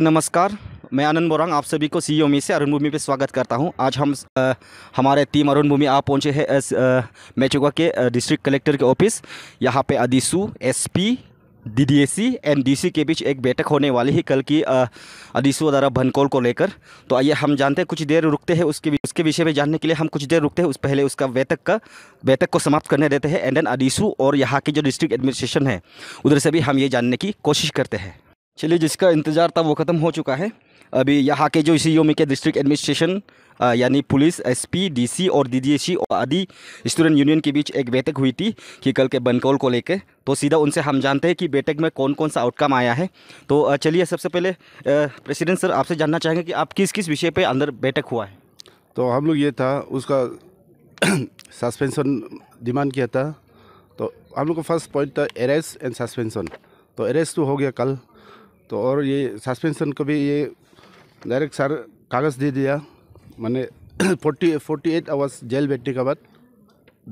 नमस्कार मैं आनंद मोरंग आप सभी को सीईओ मी से अरुण भूमि पे स्वागत करता हूं आज हम आ, हमारे टीम अरुण भूमि आप पहुंचे हैं मैचुगा के डिस्ट्रिक्ट कलेक्टर के ऑफिस यहां पे अदिसू एसपी डीडीएसी एंड डीसी के बीच एक बैठक होने वाली है कल की अधिसु अदारा भनकोल को लेकर तो आइए हम जानते हैं कुछ देर रुकते हैं उसके उसके विषय में जानने के लिए हम कुछ देर रुकते हैं उस पहले उसका बैठक का बैठक को समाप्त करने देते हैं एंड देन अदिसू और यहाँ की जो डिस्ट्रिक्ट एडमिनिस्ट्रेशन है उधर से भी हम ये जानने की कोशिश करते हैं चलिए जिसका इंतज़ार था वो ख़त्म हो चुका है अभी यहाँ के जो इसी योम के डिस्ट्रिक्ट एडमिनिस्ट्रेशन यानी पुलिस एसपी डीसी और डीडीएससी और e आदि स्टूडेंट यूनियन के बीच एक बैठक हुई थी कि कल के बनकौल को लेकर तो सीधा उनसे हम जानते हैं कि बैठक में कौन कौन सा आउटकम आया है तो चलिए सबसे पहले प्रेसिडेंट सर आपसे जानना चाहेंगे कि आप किस किस विषय पर अंदर बैठक हुआ है तो हम लोग ये था उसका सस्पेंसन डिमांड किया था तो हम लोग का फर्स्ट पॉइंट था अरेस्ट एंड सस्पेंसन तो अरेस्ट तो हो गया कल तो और ये सस्पेंसन को भी ये डायरेक्ट सर कागज़ दे दिया मैंने forty forty eight hours jail बैठने के बाद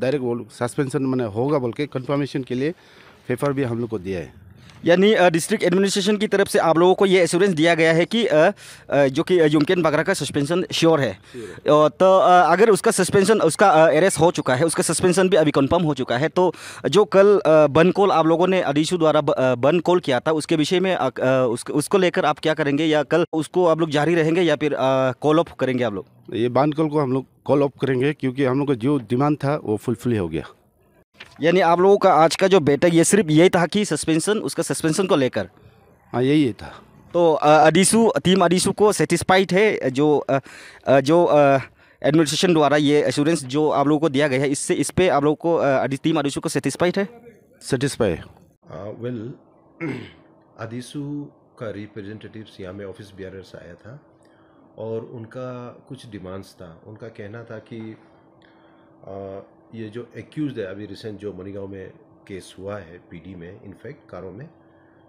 डायरेक्ट वो सस्पेंसन मैंने होगा बोल के कन्फर्मेशन के लिए पेपर भी हम लोग को दिया है यानी डिस्ट्रिक्ट एडमिनिस्ट्रेशन की तरफ से आप लोगों को ये एश्योरेंस दिया गया है कि जो कि युमकिन बागरा का सस्पेंशन श्योर है तो अगर उसका सस्पेंशन उसका अरेस्ट हो चुका है उसका सस्पेंशन भी अभी कंफर्म हो चुका है तो जो कल बन कॉल आप लोगों ने अडीशू द्वारा बन कॉल किया था उसके विषय में उसको लेकर आप क्या करेंगे या कल उसको आप लोग जारी रहेंगे या फिर कॉल ऑफ करेंगे आप लोग ये बान कॉल को हम लोग कॉल ऑफ करेंगे क्योंकि हम लोग का जो डिमांड था वो फुलफिल हो गया यानी आप लोगों का आज का जो बैठक ये सिर्फ यही था कि सस्पेंशन उसका सस्पेंशन को लेकर हाँ यही था तो अडीसू टीम अडीसू को सेटिस्फाइड है जो आ, जो एडमिनिस्ट्रेशन द्वारा ये एश्योरेंस जो आप लोगों को दिया गया है इससे इस पर आप लोगों को आ, टीम अडीसू को सेटिस्फाइड है सेटिस्फाई वेल अडीसू का रिप्रेजेंटेटिव सिया में ऑफिस बियरर्स आया था और उनका कुछ डिमांड्स था उनका कहना था कि आ, uh, ये जो एक्यूज़ है अभी रिसेंट जो मनीगांव में केस हुआ है पीडी में इनफैक्ट कारों में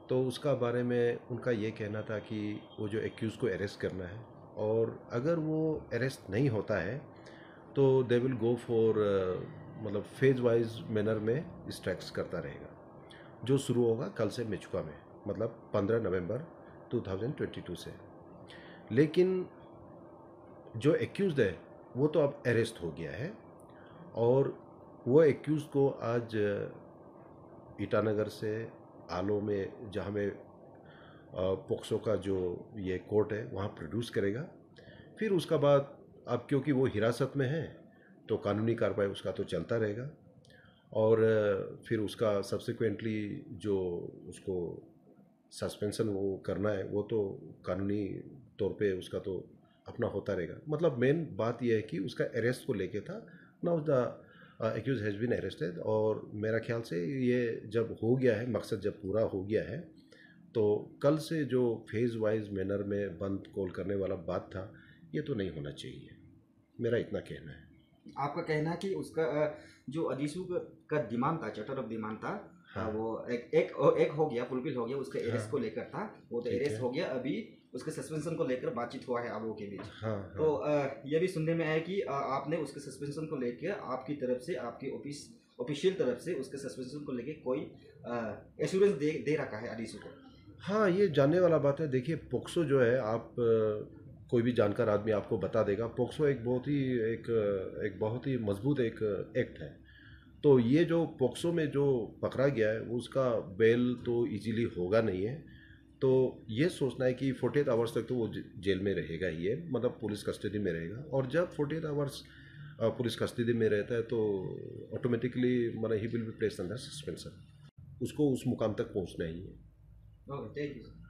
तो उसका बारे में उनका ये कहना था कि वो जो एक्यूज़ को अरेस्ट करना है और अगर वो अरेस्ट नहीं होता है तो दे विल गो फॉर मतलब फेज वाइज मैनर में स्ट्रैक्स करता रहेगा जो शुरू होगा कल से मेचुका में मतलब 15 नवंबर 2022 से लेकिन जो एक्यूज़ है वो तो अब अरेस्ट हो गया है और वह एक्यूज़ को आज ईटानगर से आलो में जहाँ में पोक्सो का जो ये कोर्ट है वहाँ प्रोड्यूस करेगा फिर उसका बाद अब क्योंकि वो हिरासत में है तो कानूनी कार्रवाई उसका तो चलता रहेगा और फिर उसका सब्सिक्वेंटली जो उसको सस्पेंशन वो करना है वो तो कानूनी तौर पे उसका तो अपना होता रहेगा मतलब मेन बात यह है कि उसका अरेस्ट को लेके था now the accused has been arrested और मेरा ख्याल से ये जब हो गया है मकसद जब पूरा हो गया है तो कल से जो फेज़ वाइज मैनर में बंद कॉल करने वाला बात था ये तो नहीं होना चाहिए मेरा इतना कहना है आपका कहना है कि उसका जो अजीसू का डिमांड था चटर ऑफ डिमांड था हाँ। वो एक एक एक हो गया फुलफिल हो गया उसके एरेस्ट हाँ। को लेकर था वो तो एरेस्ट हो गया अभी उसके सस्पेंशन को लेकर बातचीत हुआ है आप लोगों के बीच हाँ, हाँ. तो यह भी सुनने में आया कि आपने उसके सस्पेंशन को लेकर आपकी तरफ से आपकी ऑफिस ऑफिशियल तरफ से उसके सस्पेंशन को लेकर कोई एश्योरेंस दे दे रखा है अडीसू को हाँ ये जानने वाला बात है देखिए पोक्सो जो है आप कोई भी जानकार आदमी आपको बता देगा पोक्सो एक बहुत ही एक एक बहुत ही मजबूत एक एक्ट है तो ये जो पोक्सो में जो पकड़ा गया है उसका बेल तो इजीली होगा नहीं है तो ये सोचना है कि फोर्टी एट आवर्स तक तो वो जेल में रहेगा ही है मतलब पुलिस कस्टडी में रहेगा और जब forty eight hours police custody में रहता है तो ऑटोमेटिकली मैंने ही will be place under suspension उसको उस मुकाम तक पहुँचना ही है ओके थैंक यू